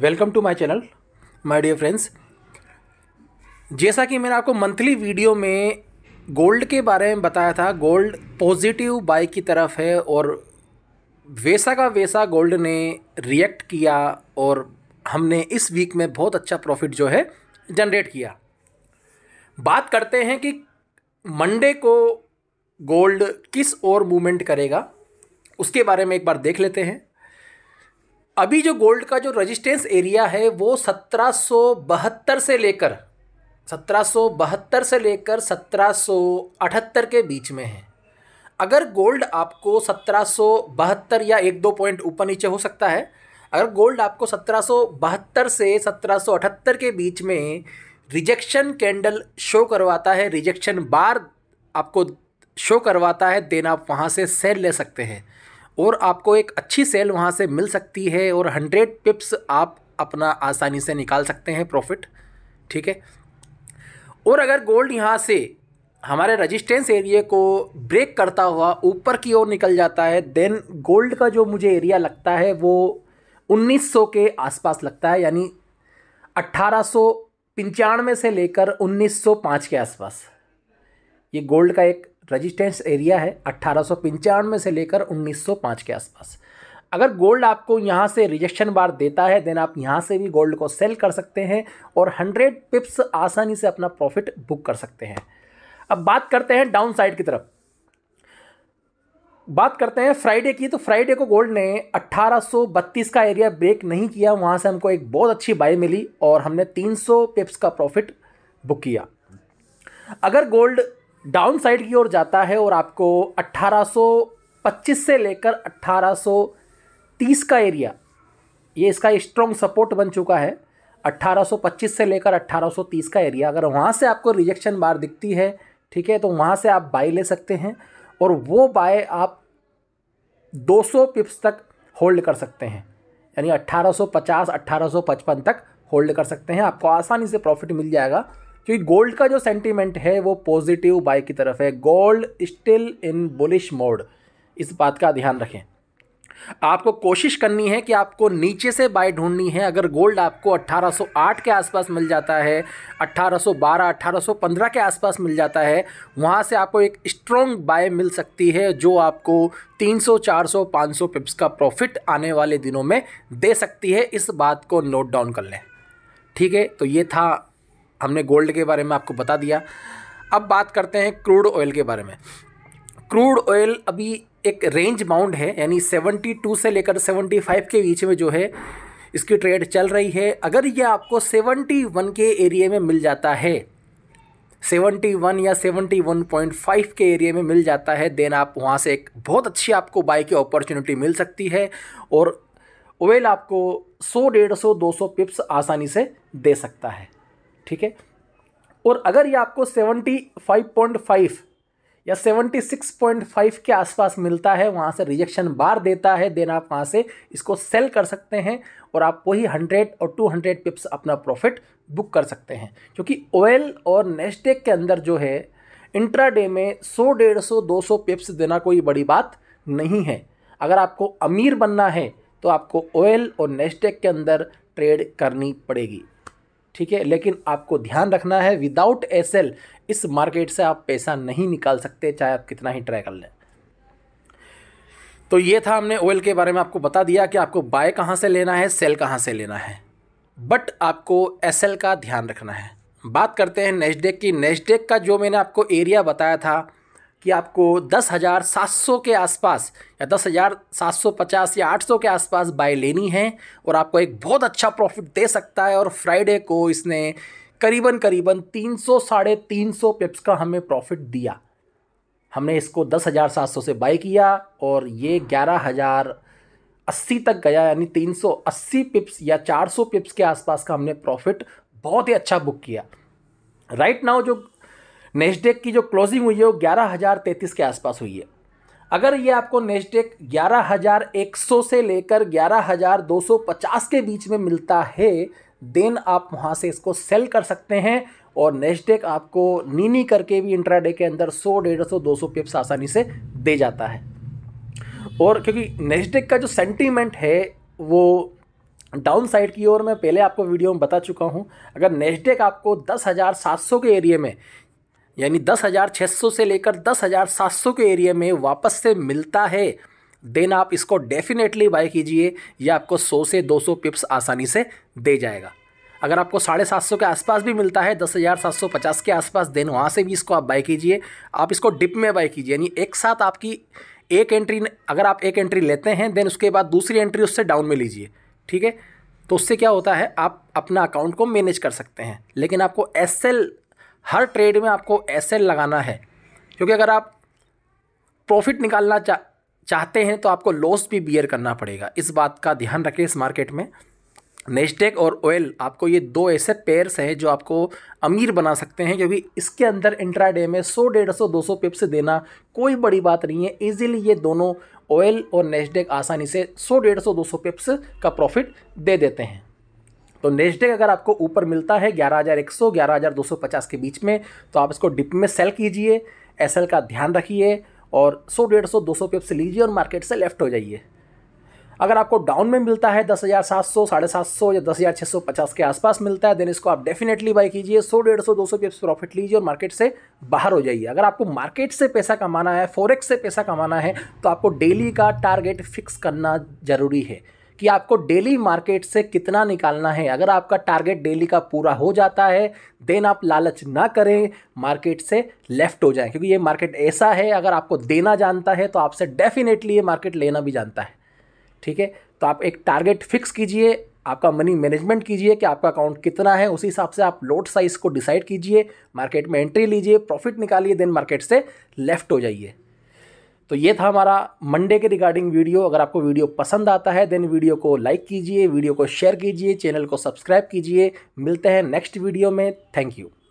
welcome to my channel my dear friends जैसा कि मैंने आपको मंथली वीडियो में गोल्ड के बारे में बताया था गोल्ड पॉजिटिव बाई की तरफ है और वैसा का वैसा गोल्ड ने रिएक्ट किया और हमने इस वीक में बहुत अच्छा प्रॉफिट जो है जनरेट किया बात करते हैं कि मंडे को गोल्ड किस और मूवमेंट करेगा उसके बारे में एक बार देख लेते हैं अभी जो गोल्ड का जो रजिस्टेंस एरिया है वो सत्रह से लेकर सत्रह से लेकर सत्रह के बीच में है अगर गोल्ड आपको सत्रह या एक दो पॉइंट ऊपर नीचे हो सकता है अगर गोल्ड आपको सत्रह से सत्रह के बीच में रिजेक्शन कैंडल शो करवाता है रिजेक्शन बार आपको शो करवाता है देन आप वहाँ से सेल ले सकते हैं और आपको एक अच्छी सेल वहाँ से मिल सकती है और हंड्रेड पिप्स आप अपना आसानी से निकाल सकते हैं प्रॉफिट ठीक है और अगर गोल्ड यहाँ से हमारे रजिस्टेंस एरिए को ब्रेक करता हुआ ऊपर की ओर निकल जाता है देन गोल्ड का जो मुझे एरिया लगता है वो 1900 के आसपास लगता है यानी अट्ठारह से लेकर 1905 के आसपास ये गोल्ड का एक रजिस्टेंस एरिया है अट्ठारह से लेकर 1905 के आसपास अगर गोल्ड आपको यहाँ से रिजेक्शन बार देता है देन आप यहाँ से भी गोल्ड को सेल कर सकते हैं और हंड्रेड पिप्स आसानी से अपना प्रॉफिट बुक कर सकते हैं अब बात करते हैं डाउन साइड की तरफ बात करते हैं फ्राइडे की तो फ्राइडे को गोल्ड ने 1832 का एरिया ब्रेक नहीं किया वहाँ से हमको एक बहुत अच्छी बाई मिली और हमने 300 पिप्स का प्रॉफिट बुक किया अगर गोल्ड डाउन साइड की ओर जाता है और आपको 1825 से लेकर 1830 का एरिया ये इसका स्ट्रॉन्ग सपोर्ट बन चुका है 1825 से लेकर 1830 का एरिया अगर वहाँ से आपको रिजेक्शन बार दिखती है ठीक है तो वहाँ से आप बाई ले सकते हैं और वो बाय आप 200 पिप्स तक होल्ड कर सकते हैं यानी 1850 1855 तक होल्ड कर सकते हैं आपको आसानी से प्रॉफिट मिल जाएगा क्योंकि तो गोल्ड का जो सेंटीमेंट है वो पॉजिटिव बाय की तरफ है gold still in bullish mode इस बात का ध्यान रखें आपको कोशिश करनी है कि आपको नीचे से बाय ढूंढनी है अगर गोल्ड आपको 1808 के आसपास मिल जाता है 1812 1815 के आसपास मिल जाता है वहाँ से आपको एक स्ट्रॉन्ग बाय मिल सकती है जो आपको 300 400 500 पिप्स का प्रॉफिट आने वाले दिनों में दे सकती है इस बात को नोट डाउन कर लें ठीक है तो ये था हमने गोल्ड के बारे में आपको बता दिया अब बात करते हैं क्रूड ऑयल के बारे में क्रूड ऑयल अभी एक रेंज बाउंड है यानी 72 से लेकर 75 के बीच में जो है इसकी ट्रेड चल रही है अगर ये आपको 71 के एरिए में मिल जाता है 71 या 71.5 के एरिए में मिल जाता है देन आप वहाँ से एक बहुत अच्छी आपको बाई की अपॉर्चुनिटी मिल सकती है और ऑयल आपको 100 डेढ़ सौ दो सौ पिप्स आसानी से दे सकता है ठीक है और अगर ये आपको 75.5 या 76.5 के आसपास मिलता है वहाँ से रिजेक्शन बार देता है देन आप वहाँ से इसको सेल कर सकते हैं और आप वही 100 और 200 पिप्स अपना प्रॉफिट बुक कर सकते हैं क्योंकि ऑयल और नेस्टेक के अंदर जो है इंट्रा डे में 100 डेढ़ सौ दो सौ पिप्स देना कोई बड़ी बात नहीं है अगर आपको अमीर बनना है तो आपको ऑयल और नेस्टेक के अंदर ट्रेड करनी पड़ेगी ठीक है लेकिन आपको ध्यान रखना है विदाउट एस इस मार्केट से आप पैसा नहीं निकाल सकते चाहे आप कितना ही ट्राई कर लें तो ये था हमने ऑयल के बारे में आपको बता दिया कि आपको बाय कहाँ से लेना है सेल कहाँ से लेना है बट आपको एस का ध्यान रखना है बात करते हैं नेस्डेक की नेस्डेक का जो मैंने आपको एरिया बताया था कि आपको दस हज़ार सात सौ के आसपास या दस हज़ार सात सौ पचास या आठ सौ के आसपास बाय लेनी है और आपको एक बहुत अच्छा प्रॉफिट दे सकता है और फ्राइडे को इसने करीबन करीबन तीन सौ साढ़े तीन सौ पिप्स का हमें प्रॉफिट दिया हमने इसको दस हज़ार सात सौ से बाई किया और ये ग्यारह हज़ार अस्सी तक गया यानी तीन सौ अस्सी पिप्स या चार सौ पिप्स के आसपास का हमने प्रॉफिट बहुत ही अच्छा बुक किया राइट right नाउ जो नेस्डेक की जो क्लोजिंग हुई है वो ग्यारह हज़ार तैंतीस के आसपास हुई है अगर ये आपको नेस्डेक ग्यारह हज़ार एक सौ से लेकर ग्यारह हज़ार दो सौ पचास के बीच में मिलता है देन आप वहाँ से इसको सेल कर सकते हैं और नेस्डेक आपको नीनी करके भी इंट्राडे के अंदर सौ डेढ़ सौ दो सौ पिप्स आसानी से दे जाता है और क्योंकि नेस्डेक का जो सेंटीमेंट है वो डाउन साइड की ओर मैं पहले आपको वीडियो में बता चुका हूँ अगर नेस्डेक आपको दस हज़ार सात सौ के एरिए में यानी दस हज़ार छः सौ से लेकर दस हज़ार सात सौ के एरिया में वापस से मिलता है देन आप इसको डेफिनेटली बाय कीजिए यह आपको सौ से दो सौ पिप्स आसानी से दे जाएगा अगर आपको साढ़े सात सौ के आसपास भी मिलता है दस हज़ार सात सौ पचास के आसपास देन वहाँ से भी इसको आप बाय कीजिए आप इसको डिप में बाय कीजिए यानी एक साथ आपकी एक एंट्री अगर आप एक एंट्री लेते हैं देन उसके बाद दूसरी एंट्री उससे डाउन में लीजिए ठीक है तो उससे क्या होता है आप अपना अकाउंट को मैनेज कर सकते हैं लेकिन आपको एस एल हर ट्रेड में आपको ऐसे लगाना है क्योंकि अगर आप प्रॉफिट निकालना चा चाहते हैं तो आपको लॉस भी बियर करना पड़ेगा इस बात का ध्यान रखें इस मार्केट में नेस्टेक और ऑयल आपको ये दो ऐसे पेयर्स हैं जो आपको अमीर बना सकते हैं क्योंकि इसके अंदर इंट्राडे में 100 डेढ़ सौ दो सौ पिप्स देना कोई बड़ी बात नहीं है ईजिली ये दोनों ऑयल और नेस्टेक आसानी से 100 डेढ़ सौ दो सौ पिप्स का प्रॉफिट दे देते हैं तो नेक्स्ट डे अगर आपको ऊपर मिलता है ग्यारह हज़ार एक सौ ग्यारह हज़ार दो सौ पचास के बीच में तो आप इसको डिप में सेल कीजिए एस का ध्यान रखिए और सौ डेढ़ सौ दो सौ से लीजिए और मार्केट से लेफ्ट हो जाइए अगर आपको डाउन में मिलता है दस हज़ार सात सौ साढ़े सात सौ या दस हज़ार छः सौ पचास के आसपास मिलता है देन इसको आप डेफिनेटली बाई कीजिए सौ डेढ़ सौ दो सौ पेप्स प्रॉफिट लीजिए और मार्केट से बाहर हो जाइए अगर आपको मार्केट से पैसा कमाना है फॉरेक्स से पैसा कमाना है तो आपको डेली का टारगेट फिक्स करना ज़रूरी है कि आपको डेली मार्केट से कितना निकालना है अगर आपका टारगेट डेली का पूरा हो जाता है देन आप लालच ना करें मार्केट से लेफ्ट हो जाए क्योंकि ये मार्केट ऐसा है अगर आपको देना जानता है तो आपसे डेफिनेटली ये मार्केट लेना भी जानता है ठीक है तो आप एक टारगेट फिक्स कीजिए आपका मनी मैनेजमेंट कीजिए कि आपका अकाउंट कितना है उसी हिसाब से आप लोड साइज़ को डिसाइड कीजिए मार्केट में एंट्री लीजिए प्रॉफिट निकालिए देन मार्केट से लेफ्ट हो जाइए तो ये था हमारा मंडे के रिगार्डिंग वीडियो अगर आपको वीडियो पसंद आता है देन वीडियो को लाइक कीजिए वीडियो को शेयर कीजिए चैनल को सब्सक्राइब कीजिए मिलते हैं नेक्स्ट वीडियो में थैंक यू